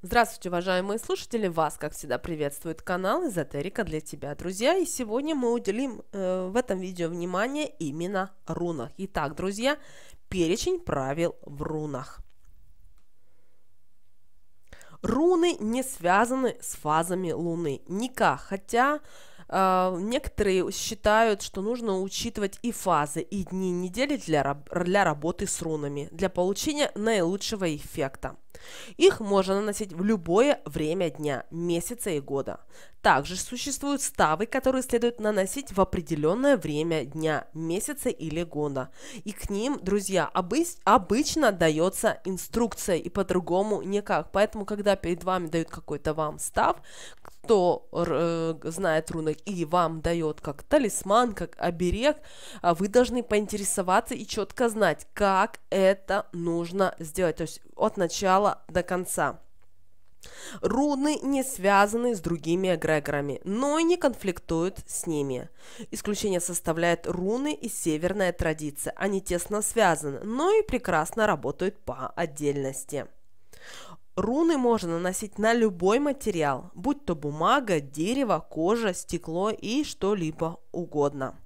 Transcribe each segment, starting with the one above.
Здравствуйте, уважаемые слушатели! Вас, как всегда, приветствует канал Эзотерика для тебя, друзья. И сегодня мы уделим э, в этом видео внимание именно рунах. Итак, друзья, перечень правил в рунах. Руны не связаны с фазами Луны никак, хотя э, некоторые считают, что нужно учитывать и фазы, и дни недели для, для работы с рунами, для получения наилучшего эффекта. Их можно наносить в любое время дня, месяца и года. Также существуют ставы, которые следует наносить в определенное время дня, месяца или года. И к ним, друзья, обы- обычно дается инструкция и по-другому никак. Поэтому, когда перед вами дают какой-то вам став, кто э, знает рунок и вам дает как талисман, как оберег, а вы должны поинтересоваться и четко знать, как это нужно сделать, то есть от начала до конца. Руны не связаны с другими эгрегорами, но и не конфликтуют с ними. Исключение составляет руны и северная традиция. Они тесно связаны, но и прекрасно работают по отдельности. Руны можно наносить на любой материал, будь то бумага, дерево, кожа, стекло и что-либо угодно.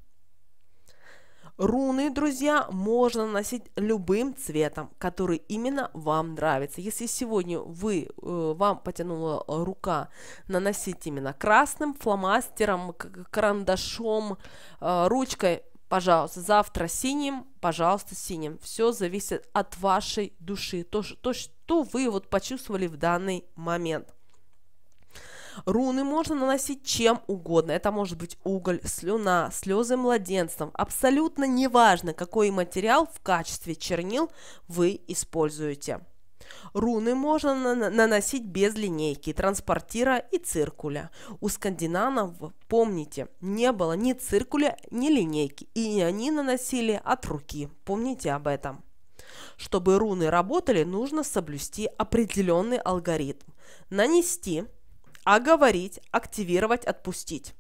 Руны, друзья, можно носить любым цветом, который именно вам нравится. Если сегодня вы, э, вам потянула рука наносить именно красным, фломастером, карандашом, э, ручкой, пожалуйста, завтра синим, пожалуйста, синим. Все зависит от вашей души, то, то что вы вот почувствовали в данный момент. Руны можно наносить чем угодно. Это может быть уголь, слюна, слезы младенцев. Абсолютно неважно, какой материал в качестве чернил вы используете. Руны можно на наносить без линейки, транспортира и циркуля. У скандинавов, помните, не было ни циркуля, ни линейки, и они наносили от руки. Помните об этом. Чтобы руны работали, нужно соблюсти определенный алгоритм. Нанести, оговорить, активировать, отпустить.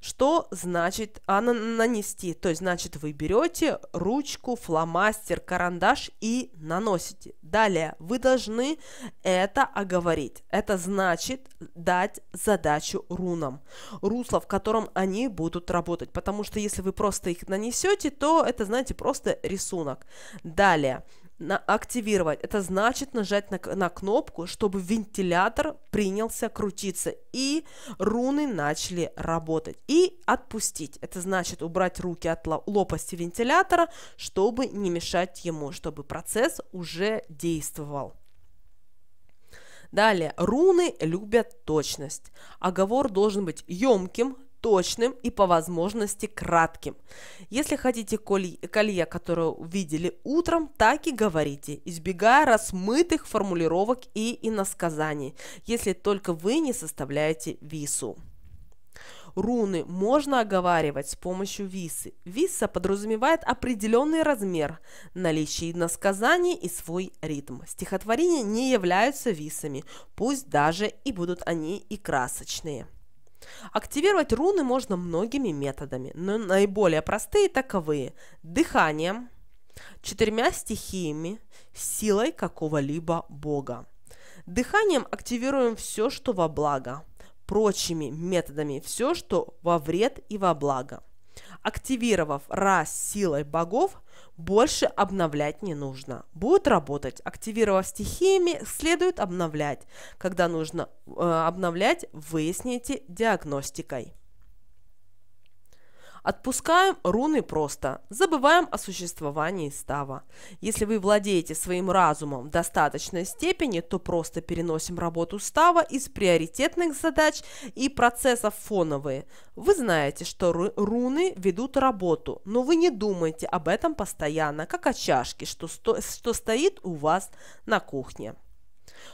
Что значит она нанести? То есть, значит, вы берете ручку, фломастер, карандаш и наносите. Далее, вы должны это оговорить. Это значит дать задачу рунам. Русло, в котором они будут работать. Потому что если вы просто их нанесете, то это, знаете, просто рисунок. Далее, на активировать. Это значит нажать на, на кнопку, чтобы вентилятор принялся крутиться и руны начали работать. И отпустить. Это значит убрать руки от лопасти вентилятора, чтобы не мешать ему, чтобы процесс уже действовал. Далее, руны любят точность. Оговор должен быть емким, точным и по возможности кратким. Если хотите колье, которое увидели утром, так и говорите, избегая размытых формулировок и иносказаний, если только вы не составляете вису. Руны можно оговаривать с помощью висы. Виса подразумевает определенный размер, наличие иносказаний и свой ритм. Стихотворения не являются висами, пусть даже и будут они и красочные. Активировать руны можно многими методами, но наиболее простые таковые – дыханием, четырьмя стихиями, силой какого-либо бога. Дыханием активируем все, что во благо, прочими методами все, что во вред и во благо – Активировав раз силой богов, больше обновлять не нужно. Будет работать. Активировав стихиями, следует обновлять. Когда нужно э, обновлять, выясните диагностикой. Отпускаем руны просто, забываем о существовании става. Если вы владеете своим разумом в достаточной степени, то просто переносим работу става из приоритетных задач и процессов фоновые. Вы знаете, что руны ведут работу, но вы не думаете об этом постоянно, как о чашке, что, сто что стоит у вас на кухне.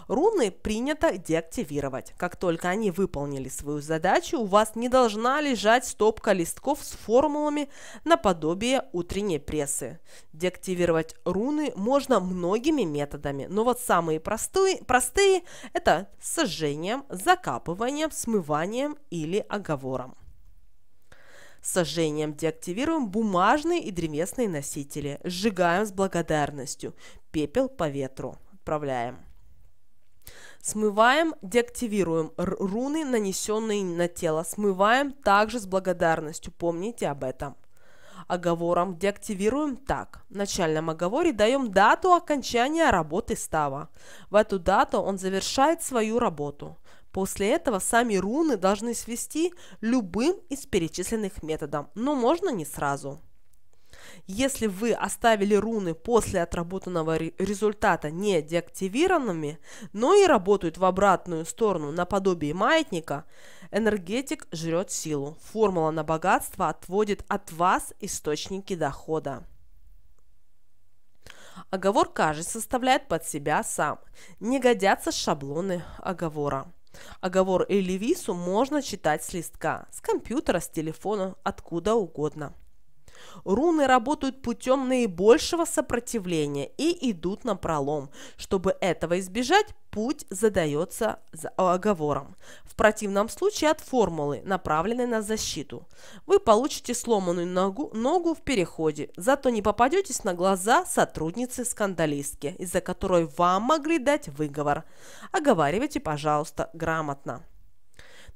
Руны принято деактивировать. Как только они выполнили свою задачу, у вас не должна лежать стопка листков с формулами наподобие утренней прессы. Деактивировать руны можно многими методами, но вот самые простые, простые – это сожжением, закапыванием, смыванием или оговором. Сожжением деактивируем бумажные и древесные носители, сжигаем с благодарностью, пепел по ветру отправляем. Смываем, деактивируем руны, нанесенные на тело. Смываем также с благодарностью, помните об этом. Оговором деактивируем так. В начальном оговоре даем дату окончания работы става. В эту дату он завершает свою работу. После этого сами руны должны свести любым из перечисленных методов, но можно не сразу. Если вы оставили руны после отработанного результата не деактивированными, но и работают в обратную сторону наподобие маятника, энергетик жрет силу. Формула на богатство отводит от вас источники дохода. Оговор каждый составляет под себя сам. Не годятся шаблоны оговора. Оговор или вису можно читать с листка, с компьютера, с телефона, откуда угодно. Руны работают путем наибольшего сопротивления и идут на пролом. Чтобы этого избежать, путь задается а, оговором. В противном случае от формулы, направленной на защиту. Вы получите сломанную ногу, ногу в переходе, зато не попадетесь на глаза сотрудницы-скандалистки, из-за которой вам могли дать выговор. Оговаривайте, пожалуйста, грамотно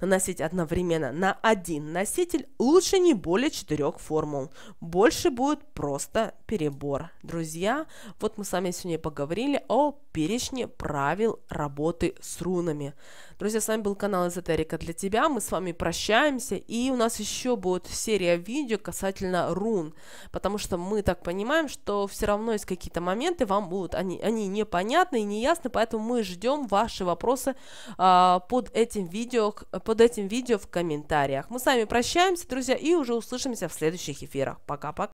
наносить одновременно на один носитель лучше не более четырех формул. Больше будет просто перебор. Друзья, вот мы с вами сегодня поговорили о перечне правил работы с рунами. Друзья, с вами был канал Эзотерика для тебя. Мы с вами прощаемся. И у нас еще будет серия видео касательно рун. Потому что мы так понимаем, что все равно есть какие-то моменты, вам будут они, они непонятны и неясны. Поэтому мы ждем ваши вопросы э, под этим видео под этим видео в комментариях. Мы с вами прощаемся, друзья, и уже услышимся в следующих эфирах. Пока-пока.